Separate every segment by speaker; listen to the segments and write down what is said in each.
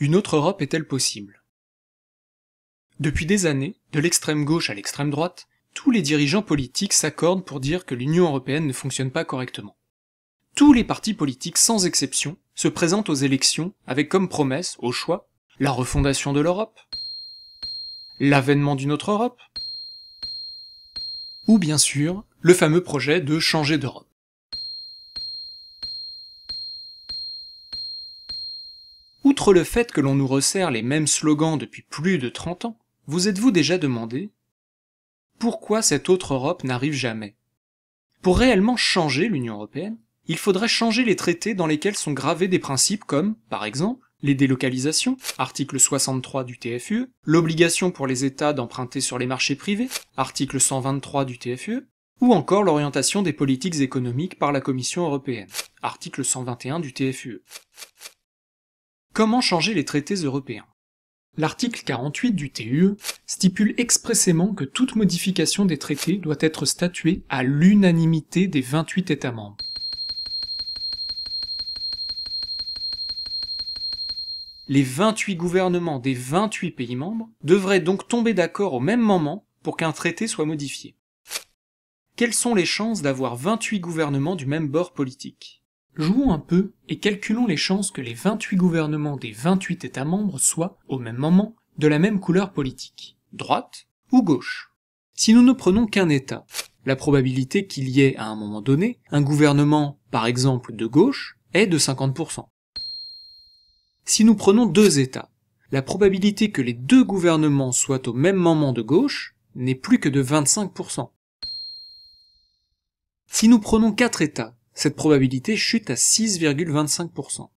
Speaker 1: Une autre Europe est-elle possible Depuis des années, de l'extrême gauche à l'extrême droite, tous les dirigeants politiques s'accordent pour dire que l'Union européenne ne fonctionne pas correctement. Tous les partis politiques, sans exception, se présentent aux élections avec comme promesse, au choix, la refondation de l'Europe, l'avènement d'une autre Europe, ou bien sûr, le fameux projet de changer d'Europe. Outre le fait que l'on nous resserre les mêmes slogans depuis plus de 30 ans, vous êtes-vous déjà demandé pourquoi cette autre Europe n'arrive jamais Pour réellement changer l'Union européenne, il faudrait changer les traités dans lesquels sont gravés des principes comme, par exemple, les délocalisations, article 63 du TFUE, l'obligation pour les États d'emprunter sur les marchés privés, article 123 du TFUE, ou encore l'orientation des politiques économiques par la Commission européenne, article 121 du TFUE. Comment changer les traités européens L'article 48 du TUE stipule expressément que toute modification des traités doit être statuée à l'unanimité des 28 États membres. Les 28 gouvernements des 28 pays membres devraient donc tomber d'accord au même moment pour qu'un traité soit modifié. Quelles sont les chances d'avoir 28 gouvernements du même bord politique Jouons un peu et calculons les chances que les 28 gouvernements des 28 États membres soient, au même moment, de la même couleur politique, droite ou gauche. Si nous ne prenons qu'un État, la probabilité qu'il y ait à un moment donné un gouvernement, par exemple de gauche, est de 50%. Si nous prenons deux États, la probabilité que les deux gouvernements soient au même moment de gauche n'est plus que de 25%. Si nous prenons quatre États, cette probabilité chute à 6,25%.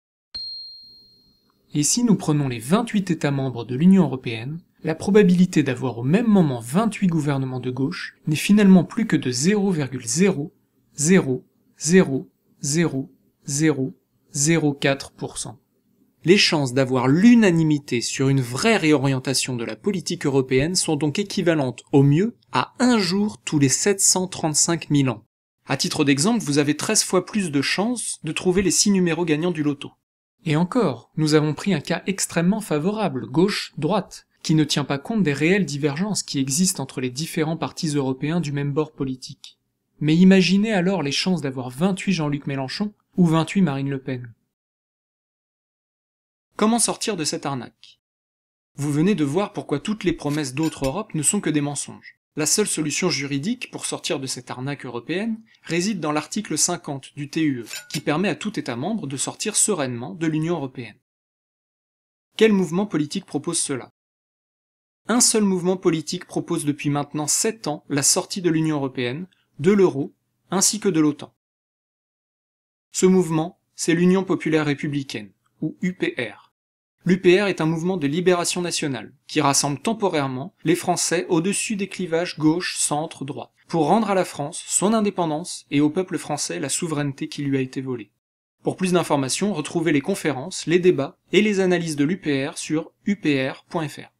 Speaker 1: Et si nous prenons les 28 États membres de l'Union européenne, la probabilité d'avoir au même moment 28 gouvernements de gauche n'est finalement plus que de 0,0000004%. Les chances d'avoir l'unanimité sur une vraie réorientation de la politique européenne sont donc équivalentes au mieux à un jour tous les 735 000 ans. À titre d'exemple, vous avez 13 fois plus de chances de trouver les 6 numéros gagnants du loto. Et encore, nous avons pris un cas extrêmement favorable, gauche-droite, qui ne tient pas compte des réelles divergences qui existent entre les différents partis européens du même bord politique. Mais imaginez alors les chances d'avoir 28 Jean-Luc Mélenchon ou 28 Marine Le Pen. Comment sortir de cette arnaque Vous venez de voir pourquoi toutes les promesses d'autres Europe ne sont que des mensonges. La seule solution juridique pour sortir de cette arnaque européenne réside dans l'article 50 du TUE, qui permet à tout État membre de sortir sereinement de l'Union européenne. Quel mouvement politique propose cela Un seul mouvement politique propose depuis maintenant 7 ans la sortie de l'Union européenne, de l'euro, ainsi que de l'OTAN. Ce mouvement, c'est l'Union populaire républicaine, ou UPR. L'UPR est un mouvement de libération nationale, qui rassemble temporairement les Français au-dessus des clivages gauche, centre, droite, pour rendre à la France son indépendance et au peuple français la souveraineté qui lui a été volée. Pour plus d'informations, retrouvez les conférences, les débats et les analyses de l'UPR sur upr.fr.